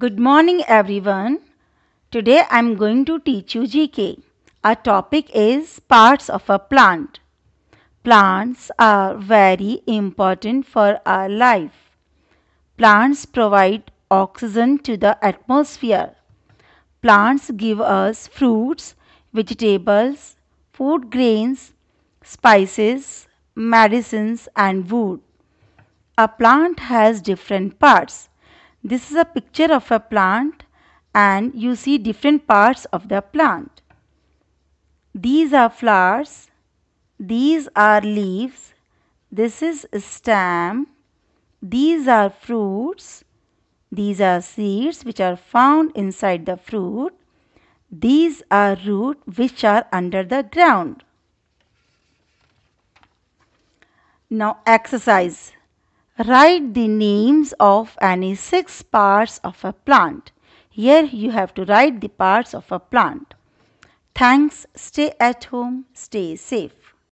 Good morning everyone. Today I am going to teach you GK. Our topic is parts of a plant. Plants are very important for our life. Plants provide oxygen to the atmosphere. Plants give us fruits, vegetables, food grains, spices, medicines and wood. A plant has different parts this is a picture of a plant and you see different parts of the plant. These are flowers, these are leaves, this is stem, these are fruits, these are seeds which are found inside the fruit, these are root which are under the ground. Now exercise. Write the names of any six parts of a plant. Here you have to write the parts of a plant. Thanks. Stay at home. Stay safe.